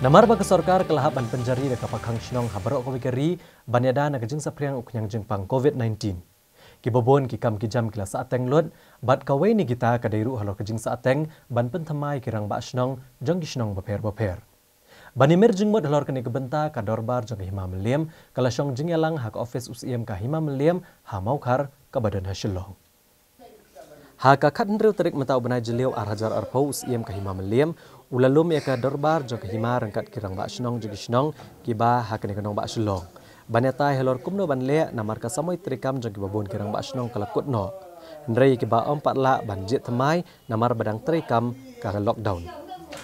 Namar ba sarkar kelahap dan penjari ka pakhang shinong habaro ko bikeri banyada na jing sapriang ukhyang jing pang covid 19 Kibobon kikam kijam kam kila sa ateng lot bat ka ni kita ka deiru halo ka jing ateng ban pan thamai bak rang ba shinong jong shinong ba pher ba bani mer jing mod halor ka kebenta gbanta ka dorbar jong hima mliem kala yalang hak office us kahimah meliam hamaukar mliem ha badan ha Haka kat nriu terik mentau benai jeliau arhajar arpau siem kahima meliem ulalum ia ke darbar jang kahima rangkat kirang bak senong jugi senong, kiba hak ni kanong bak selong. Banyatai helor kumno ban lea namar ka samoy terikam jang kibabun kirang bak senong kalakut no. Nriu kiba empat lak banjit temai namar badang terikam kaga lockdown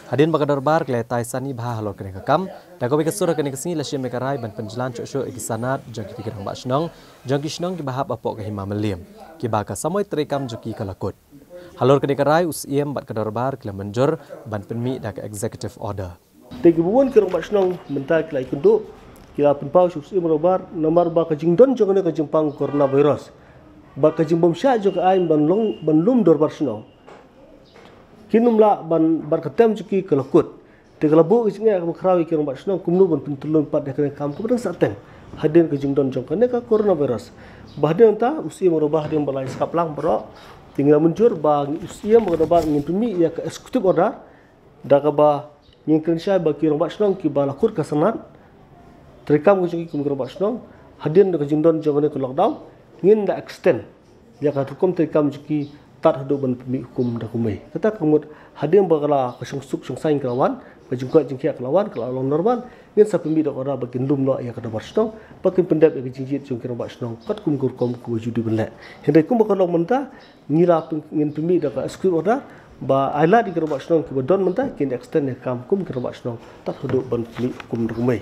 hadin baga darbar le tai sani bha halo kene ka kam da gobe ka sura kene ka singi lashe me ka rai ban panjlan cho sho ek sanat jang ki gram ba shnong jang ki shnong ki ke ba po ka hima maliam ki ba samoy tre kam jo ki kala kot us iem bat darbar kle manjor ban pen mi da ka executive order te gi buon ka rong ba shnong menta kla ki do ki ra us iem robar nomar ba ka jing don jo kene ka jing pang corona virus ba bom sha jo ka ai ban long ban lum darbar senang kinum la ban ban ketem cuki kelakut te kelabu isinya aku kerawi kirim bat senang kumnu ban pintulun pat dah kena kam kumpulan saten hadin ke jingdon jong kene ka coronavirus bahden ta usia merubah hadin balai skaplang bro tinggal muncur bang usia merubah ngin pemi ya ke eksekutif order dah ke ba ngin kensha ba kirim bat senang ki balakur ke senat terikam ke cuki kumkirim bat senang hadin ke jingdon jong kene ke lockdown ngin da extend ya ka hukum terikam cuki tat hadu ban pemi hukum da kumai tata kumut hadin bagala ka sung suk sung sain kelawan bajungka jingkia kelawan kala lon normal ngin sa pemi da ora bagin lum no lah, ya kada barsto pakin pendap ya jingjit sung kira bak snong kat kum gur kom ku judi bela hendai kum bakalo menta ngila ngin pemi da ka skrip ora ba ala di kira bak snong ku don menta kin extend ya kam kum kira bak snong tat hadu ban pemi hukum da kumai